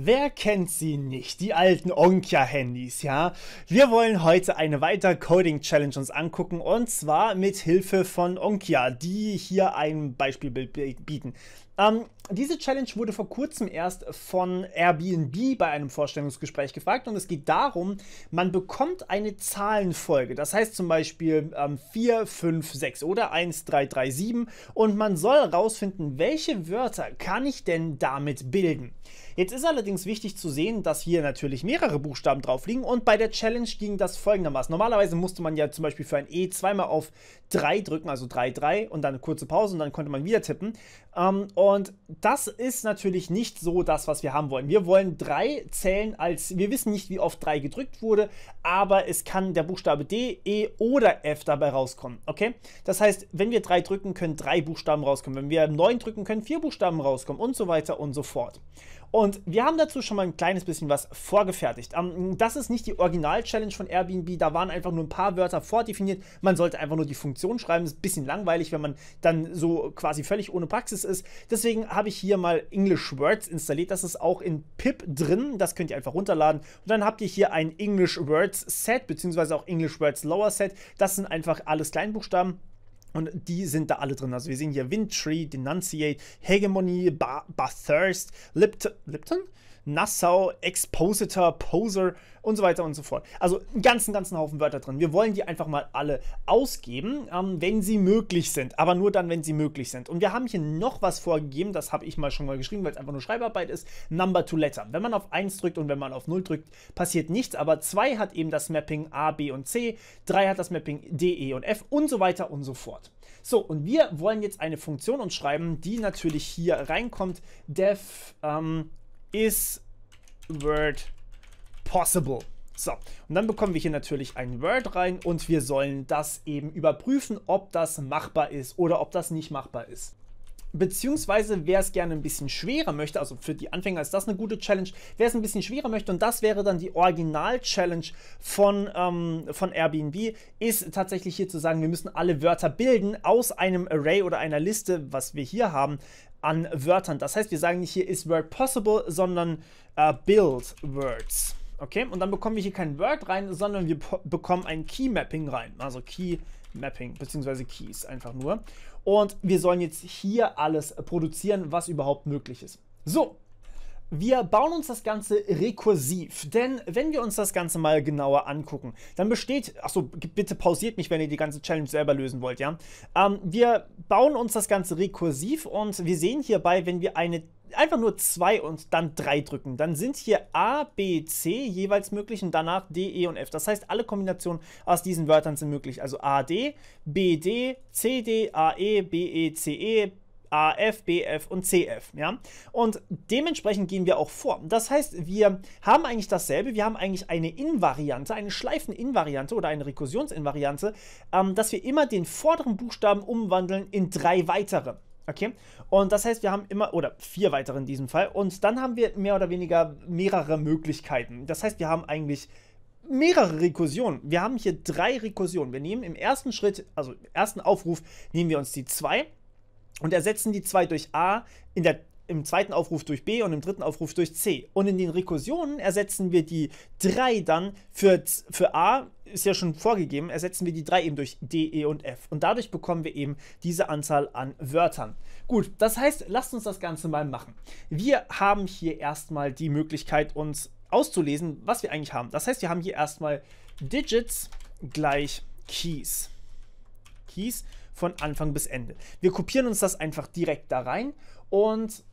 Wer kennt sie nicht? Die alten onkia handys ja? Wir wollen heute eine weitere Coding-Challenge uns angucken und zwar mit Hilfe von Onkia, die hier ein Beispielbild bieten. Ähm, diese Challenge wurde vor kurzem erst von Airbnb bei einem Vorstellungsgespräch gefragt und es geht darum, man bekommt eine Zahlenfolge. Das heißt zum Beispiel ähm, 4, 5, 6 oder 1, 3, 3, 7 und man soll herausfinden, welche Wörter kann ich denn damit bilden. Jetzt ist allerdings wichtig zu sehen, dass hier natürlich mehrere Buchstaben drauf liegen und bei der Challenge ging das folgendermaßen. Normalerweise musste man ja zum Beispiel für ein E zweimal auf 3 drücken, also 3, 3 und dann eine kurze Pause und dann konnte man wieder tippen. Ähm, und das ist natürlich nicht so das, was wir haben wollen. Wir wollen drei zählen als, wir wissen nicht, wie oft drei gedrückt wurde, aber es kann der Buchstabe D, E oder F dabei rauskommen. Okay? Das heißt, wenn wir drei drücken, können drei Buchstaben rauskommen. Wenn wir neun drücken, können vier Buchstaben rauskommen und so weiter und so fort. Und wir haben dazu schon mal ein kleines bisschen was vorgefertigt. Ähm, das ist nicht die Original-Challenge von Airbnb, da waren einfach nur ein paar Wörter vordefiniert. Man sollte einfach nur die Funktion schreiben. Das ist ein bisschen langweilig, wenn man dann so quasi völlig ohne Praxis ist. Deswegen habe ich hier mal English Words installiert. Das ist auch in PIP drin. Das könnt ihr einfach runterladen. Und dann habt ihr hier ein English Words Words Set, beziehungsweise auch English Words Lower Set, das sind einfach alles Kleinbuchstaben. Und die sind da alle drin. Also wir sehen hier Wind Tree, Denunciate, Hegemony, ba Bathurst, Lipt Lipton, Nassau, Expositor, Poser und so weiter und so fort. Also einen ganzen, ganzen Haufen Wörter drin. Wir wollen die einfach mal alle ausgeben, ähm, wenn sie möglich sind. Aber nur dann, wenn sie möglich sind. Und wir haben hier noch was vorgegeben, das habe ich mal schon mal geschrieben, weil es einfach nur Schreibarbeit ist. Number to Letter. Wenn man auf 1 drückt und wenn man auf 0 drückt, passiert nichts. Aber 2 hat eben das Mapping A, B und C. 3 hat das Mapping D, E und F und so weiter und so fort. So, und wir wollen jetzt eine Funktion uns schreiben, die natürlich hier reinkommt. Def ähm, is Word possible. So, und dann bekommen wir hier natürlich ein Word rein und wir sollen das eben überprüfen, ob das machbar ist oder ob das nicht machbar ist. Beziehungsweise, wer es gerne ein bisschen schwerer möchte, also für die Anfänger ist das eine gute Challenge, wer es ein bisschen schwerer möchte, und das wäre dann die Original-Challenge von, ähm, von Airbnb, ist tatsächlich hier zu sagen, wir müssen alle Wörter bilden aus einem Array oder einer Liste, was wir hier haben, an Wörtern. Das heißt, wir sagen nicht hier is word possible, sondern äh, build words. Okay, und dann bekommen wir hier kein Word rein, sondern wir bekommen ein Key Mapping rein, also Key Mapping beziehungsweise Keys einfach nur. Und wir sollen jetzt hier alles produzieren, was überhaupt möglich ist. So, wir bauen uns das Ganze rekursiv, denn wenn wir uns das Ganze mal genauer angucken, dann besteht, achso, bitte pausiert mich, wenn ihr die ganze Challenge selber lösen wollt, ja. Ähm, wir bauen uns das Ganze rekursiv und wir sehen hierbei, wenn wir eine einfach nur zwei und dann drei drücken, dann sind hier A, B, C jeweils möglich und danach D, E und F. Das heißt, alle Kombinationen aus diesen Wörtern sind möglich. Also A, D, B, D, C, D, A, E, B, E, C, E, A, F, B, F und C, F. Ja? Und dementsprechend gehen wir auch vor. Das heißt, wir haben eigentlich dasselbe. Wir haben eigentlich eine Invariante, eine Schleifeninvariante oder eine Rekursionsinvariante, ähm, dass wir immer den vorderen Buchstaben umwandeln in drei weitere. Okay. Und das heißt, wir haben immer, oder vier weitere in diesem Fall, und dann haben wir mehr oder weniger mehrere Möglichkeiten. Das heißt, wir haben eigentlich mehrere Rekursionen. Wir haben hier drei Rekursionen. Wir nehmen im ersten Schritt, also im ersten Aufruf, nehmen wir uns die 2 und ersetzen die 2 durch A, in der, im zweiten Aufruf durch B und im dritten Aufruf durch C. Und in den Rekursionen ersetzen wir die 3 dann für, für A ist ja schon vorgegeben, ersetzen wir die drei eben durch D, E und F. Und dadurch bekommen wir eben diese Anzahl an Wörtern. Gut, das heißt, lasst uns das Ganze mal machen. Wir haben hier erstmal die Möglichkeit, uns auszulesen, was wir eigentlich haben. Das heißt, wir haben hier erstmal Digits gleich Keys. Keys von Anfang bis Ende. Wir kopieren uns das einfach direkt da rein und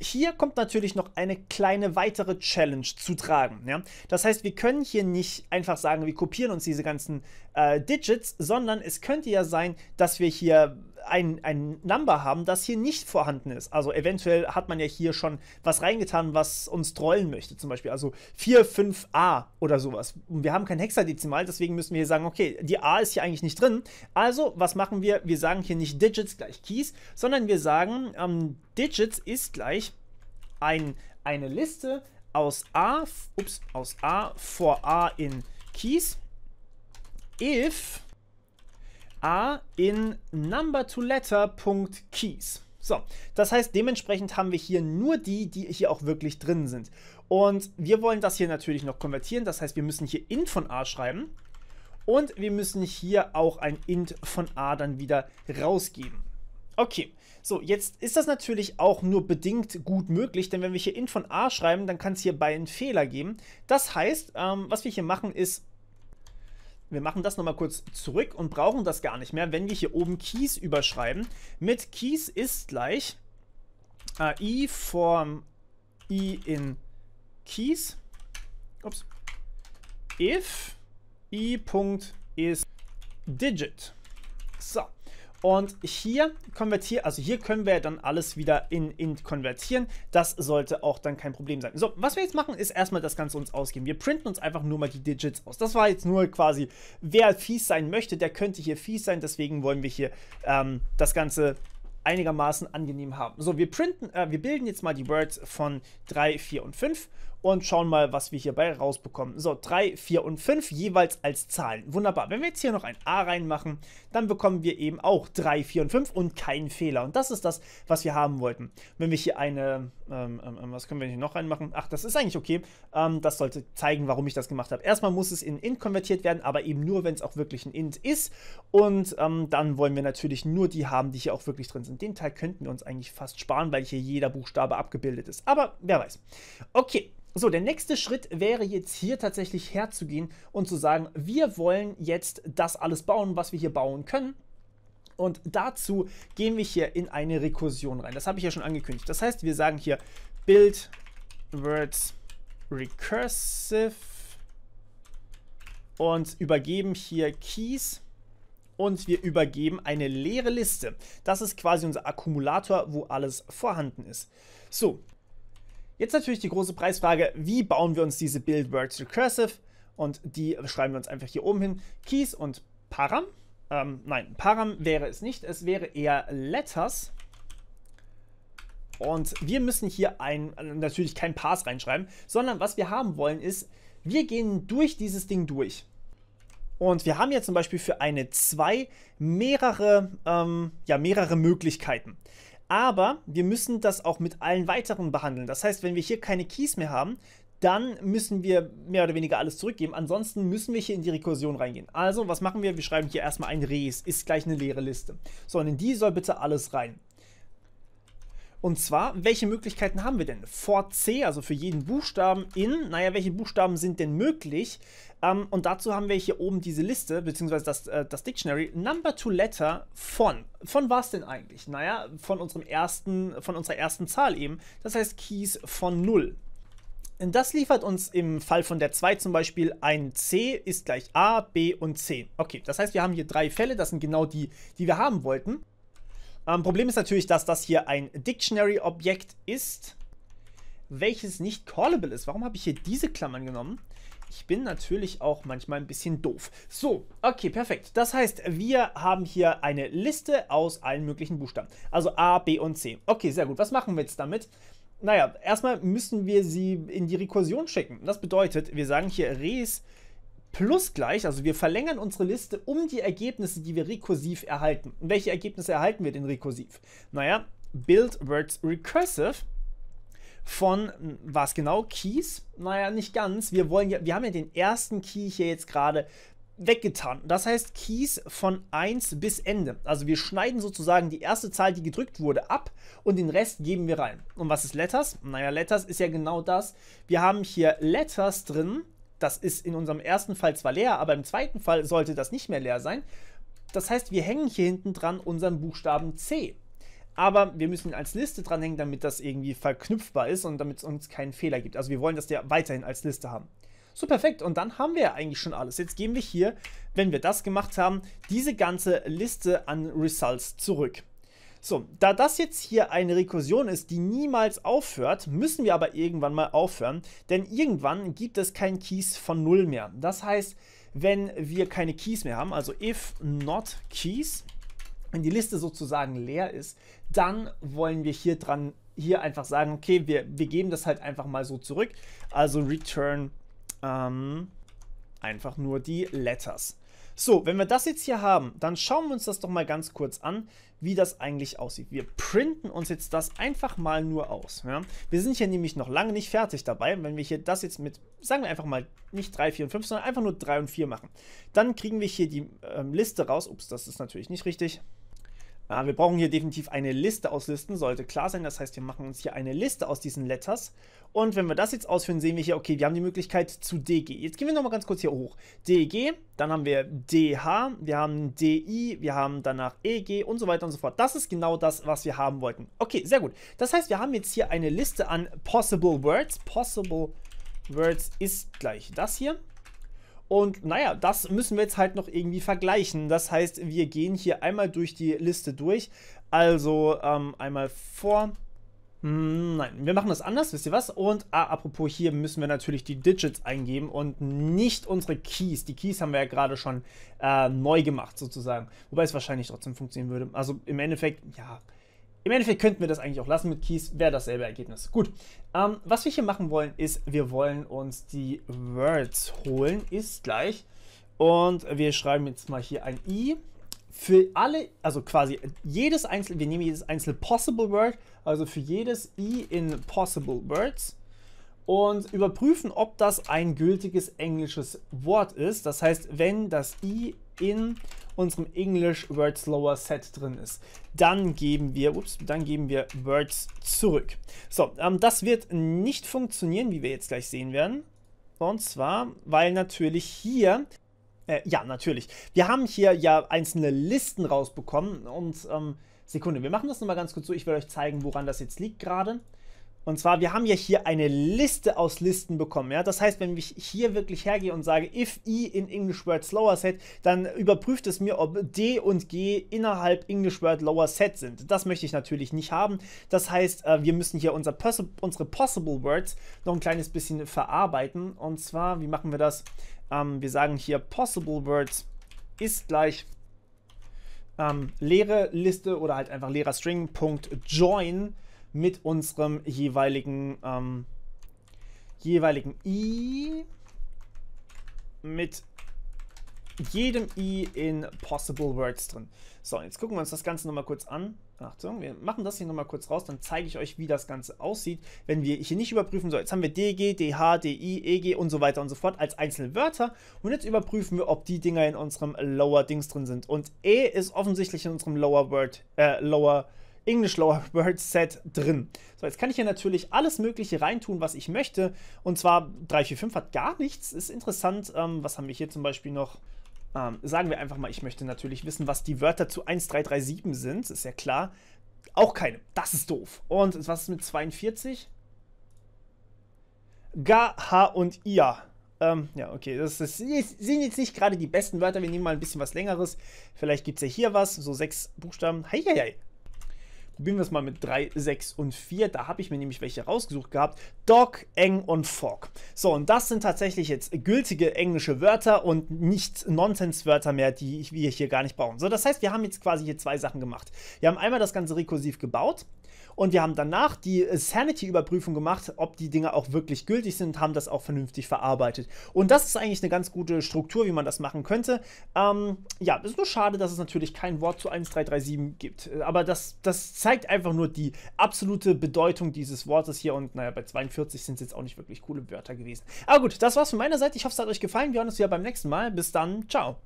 hier kommt natürlich noch eine kleine weitere Challenge zu tragen. Ja? Das heißt, wir können hier nicht einfach sagen, wir kopieren uns diese ganzen äh, Digits, sondern es könnte ja sein, dass wir hier ein, ein Number haben, das hier nicht vorhanden ist. Also eventuell hat man ja hier schon was reingetan, was uns trollen möchte, zum Beispiel. Also 4, 5a oder sowas. Und wir haben kein Hexadezimal, deswegen müssen wir hier sagen, okay, die a ist hier eigentlich nicht drin. Also, was machen wir? Wir sagen hier nicht Digits gleich Keys, sondern wir sagen, ähm, Digits ist gleich ein, eine Liste aus a, ups, aus a vor a in Keys if a in numberToLetter.keys. So, das heißt, dementsprechend haben wir hier nur die, die hier auch wirklich drin sind. Und wir wollen das hier natürlich noch konvertieren. Das heißt, wir müssen hier int von a schreiben. Und wir müssen hier auch ein int von a dann wieder rausgeben. Okay, so, jetzt ist das natürlich auch nur bedingt gut möglich, denn wenn wir hier int von a schreiben, dann kann es hier bei einen Fehler geben. Das heißt, ähm, was wir hier machen ist, wir machen das nochmal kurz zurück und brauchen das gar nicht mehr, wenn wir hier oben Keys überschreiben. Mit Keys ist gleich äh, i form i in Keys. Ups. If i.is digit. So. Und hier konvertieren, also hier können wir dann alles wieder in int konvertieren. Das sollte auch dann kein Problem sein. So, was wir jetzt machen, ist erstmal das Ganze uns ausgeben. Wir printen uns einfach nur mal die Digits aus. Das war jetzt nur quasi, wer fies sein möchte, der könnte hier fies sein. Deswegen wollen wir hier ähm, das Ganze einigermaßen angenehm haben. So, wir printen, äh, wir bilden jetzt mal die Words von 3, 4 und 5 und schauen mal, was wir hierbei rausbekommen. So, 3, 4 und 5 jeweils als Zahlen. Wunderbar. Wenn wir jetzt hier noch ein A reinmachen, dann bekommen wir eben auch 3, 4 und 5 und keinen Fehler. Und das ist das, was wir haben wollten. Wenn wir hier eine, ähm, ähm, ähm, was können wir hier noch reinmachen? Ach, das ist eigentlich okay. Ähm, das sollte zeigen, warum ich das gemacht habe. Erstmal muss es in int konvertiert werden, aber eben nur, wenn es auch wirklich ein int ist. Und ähm, dann wollen wir natürlich nur die haben, die hier auch wirklich drin sind. Den Teil könnten wir uns eigentlich fast sparen, weil hier jeder Buchstabe abgebildet ist. Aber wer weiß. Okay, so, der nächste Schritt wäre jetzt hier tatsächlich herzugehen und zu sagen, wir wollen jetzt das alles bauen, was wir hier bauen können. Und dazu gehen wir hier in eine Rekursion rein. Das habe ich ja schon angekündigt. Das heißt, wir sagen hier build words recursive und übergeben hier Keys und wir übergeben eine leere Liste. Das ist quasi unser Akkumulator, wo alles vorhanden ist. So, Jetzt natürlich die große Preisfrage, wie bauen wir uns diese Build Words Recursive? Und die schreiben wir uns einfach hier oben hin. Keys und Param. Ähm, nein, Param wäre es nicht. Es wäre eher Letters. Und wir müssen hier ein, natürlich kein Pass reinschreiben, sondern was wir haben wollen ist, wir gehen durch dieses Ding durch. Und wir haben ja zum Beispiel für eine 2 mehrere, ähm, ja, mehrere Möglichkeiten. Aber wir müssen das auch mit allen weiteren behandeln. Das heißt, wenn wir hier keine Keys mehr haben, dann müssen wir mehr oder weniger alles zurückgeben. Ansonsten müssen wir hier in die Rekursion reingehen. Also, was machen wir? Wir schreiben hier erstmal ein Res, ist gleich eine leere Liste. So, und in die soll bitte alles rein. Und zwar, welche Möglichkeiten haben wir denn? Vor C, also für jeden Buchstaben in, naja, welche Buchstaben sind denn möglich? Ähm, und dazu haben wir hier oben diese Liste, beziehungsweise das, äh, das Dictionary, Number to Letter von. Von was denn eigentlich? Naja, von unserem ersten, von unserer ersten Zahl eben. Das heißt Keys von 0. das liefert uns im Fall von der 2 zum Beispiel ein C ist gleich A, B und C. Okay, das heißt, wir haben hier drei Fälle, das sind genau die, die wir haben wollten. Ähm, Problem ist natürlich, dass das hier ein Dictionary-Objekt ist, welches nicht callable ist. Warum habe ich hier diese Klammern genommen? Ich bin natürlich auch manchmal ein bisschen doof. So, okay, perfekt. Das heißt, wir haben hier eine Liste aus allen möglichen Buchstaben. Also A, B und C. Okay, sehr gut. Was machen wir jetzt damit? Naja, erstmal müssen wir sie in die Rekursion schicken. Das bedeutet, wir sagen hier res plus gleich, also wir verlängern unsere Liste um die Ergebnisse, die wir rekursiv erhalten. Und welche Ergebnisse erhalten wir denn rekursiv? Naja, Build Words Recursive von, hm, was genau, Keys? Naja, nicht ganz. Wir wollen ja, wir haben ja den ersten Key hier jetzt gerade weggetan. Das heißt Keys von 1 bis Ende. Also wir schneiden sozusagen die erste Zahl, die gedrückt wurde, ab und den Rest geben wir rein. Und was ist Letters? Naja, Letters ist ja genau das. Wir haben hier Letters drin, das ist in unserem ersten Fall zwar leer, aber im zweiten Fall sollte das nicht mehr leer sein. Das heißt, wir hängen hier hinten dran unseren Buchstaben C. Aber wir müssen ihn als Liste dranhängen, damit das irgendwie verknüpfbar ist und damit es uns keinen Fehler gibt. Also wir wollen das ja weiterhin als Liste haben. So perfekt. Und dann haben wir ja eigentlich schon alles. Jetzt geben wir hier, wenn wir das gemacht haben, diese ganze Liste an Results zurück. So, da das jetzt hier eine Rekursion ist, die niemals aufhört, müssen wir aber irgendwann mal aufhören, denn irgendwann gibt es kein Keys von 0 mehr. Das heißt, wenn wir keine Keys mehr haben, also if not Keys, wenn die Liste sozusagen leer ist, dann wollen wir hier dran hier einfach sagen, okay, wir, wir geben das halt einfach mal so zurück. Also return ähm, einfach nur die Letters. So, wenn wir das jetzt hier haben, dann schauen wir uns das doch mal ganz kurz an, wie das eigentlich aussieht. Wir printen uns jetzt das einfach mal nur aus. Ja? Wir sind hier nämlich noch lange nicht fertig dabei. Wenn wir hier das jetzt mit, sagen wir einfach mal, nicht 3, 4 und 5, sondern einfach nur 3 und 4 machen, dann kriegen wir hier die ähm, Liste raus. Ups, das ist natürlich nicht richtig. Ja, wir brauchen hier definitiv eine Liste aus Listen, sollte klar sein. Das heißt, wir machen uns hier eine Liste aus diesen Letters. Und wenn wir das jetzt ausführen, sehen wir hier, okay, wir haben die Möglichkeit zu DG. Jetzt gehen wir nochmal ganz kurz hier hoch. DG, dann haben wir DH, wir haben DI, wir haben danach EG und so weiter und so fort. Das ist genau das, was wir haben wollten. Okay, sehr gut. Das heißt, wir haben jetzt hier eine Liste an Possible Words. Possible Words ist gleich das hier. Und naja, das müssen wir jetzt halt noch irgendwie vergleichen. Das heißt, wir gehen hier einmal durch die Liste durch. Also ähm, einmal vor. Hm, nein, wir machen das anders, wisst ihr was? Und ah, apropos, hier müssen wir natürlich die Digits eingeben und nicht unsere Keys. Die Keys haben wir ja gerade schon äh, neu gemacht, sozusagen. Wobei es wahrscheinlich trotzdem funktionieren würde. Also im Endeffekt, ja, im Endeffekt könnten wir das eigentlich auch lassen mit Keys, wäre dasselbe Ergebnis. Gut, ähm, was wir hier machen wollen, ist, wir wollen uns die Words holen, ist gleich. Und wir schreiben jetzt mal hier ein i. Für alle, also quasi jedes einzelne, wir nehmen jedes einzelne possible word, also für jedes i in possible words und überprüfen, ob das ein gültiges englisches Wort ist. Das heißt, wenn das i in unserem English Word Slower Set drin ist. Dann geben wir, ups, dann geben wir Words zurück. So, ähm, das wird nicht funktionieren, wie wir jetzt gleich sehen werden. Und zwar, weil natürlich hier äh, ja, natürlich. Wir haben hier ja einzelne Listen rausbekommen und, ähm, Sekunde, wir machen das nochmal ganz kurz so. Ich will euch zeigen, woran das jetzt liegt gerade. Und zwar, wir haben ja hier eine Liste aus Listen bekommen. Ja? Das heißt, wenn ich hier wirklich hergehe und sage, if i in English Word Lower Set, dann überprüft es mir, ob d und g innerhalb English Word Lower Set sind. Das möchte ich natürlich nicht haben. Das heißt, äh, wir müssen hier unser Poss unsere Possible Words noch ein kleines bisschen verarbeiten. Und zwar, wie machen wir das? Ähm, wir sagen hier Possible Words ist gleich ähm, leere Liste oder halt einfach leerer String.join mit unserem jeweiligen, ähm, jeweiligen i, mit jedem i in Possible Words drin. So, jetzt gucken wir uns das Ganze nochmal kurz an. Achtung, wir machen das hier nochmal kurz raus, dann zeige ich euch, wie das Ganze aussieht, wenn wir hier nicht überprüfen. So, jetzt haben wir DG, DH, DI, EG und so weiter und so fort als einzelne Wörter. Und jetzt überprüfen wir, ob die Dinger in unserem Lower Dings drin sind. Und E ist offensichtlich in unserem Lower Word, äh, Lower Word. English Lower Bird Set drin. So, jetzt kann ich hier natürlich alles Mögliche reintun, was ich möchte. Und zwar 3, 4, 5 hat gar nichts. Ist interessant. Ähm, was haben wir hier zum Beispiel noch? Ähm, sagen wir einfach mal, ich möchte natürlich wissen, was die Wörter zu 1, 3, 3, 7 sind. Ist ja klar. Auch keine. Das ist doof. Und was ist mit 42? Ga, Ha und Ia. Ähm, ja, okay, das, ist, sind jetzt nicht gerade die besten Wörter. Wir nehmen mal ein bisschen was Längeres. Vielleicht gibt es ja hier was, so sechs Buchstaben. Hei, hei, hei. Probieren wir es mal mit 3, 6 und 4. Da habe ich mir nämlich welche rausgesucht gehabt. Dog, Eng und Fog. So, und das sind tatsächlich jetzt gültige englische Wörter und nicht Nonsens-Wörter mehr, die wir hier gar nicht brauchen. So, das heißt, wir haben jetzt quasi hier zwei Sachen gemacht. Wir haben einmal das Ganze rekursiv gebaut. Und wir haben danach die Sanity-Überprüfung gemacht, ob die Dinge auch wirklich gültig sind, haben das auch vernünftig verarbeitet. Und das ist eigentlich eine ganz gute Struktur, wie man das machen könnte. Ähm, ja, ist nur schade, dass es natürlich kein Wort zu 1337 gibt. Aber das, das zeigt einfach nur die absolute Bedeutung dieses Wortes hier und naja, bei 42 sind es jetzt auch nicht wirklich coole Wörter gewesen. Aber gut, das war's von meiner Seite. Ich hoffe, es hat euch gefallen. Wir hören uns wieder beim nächsten Mal. Bis dann. Ciao.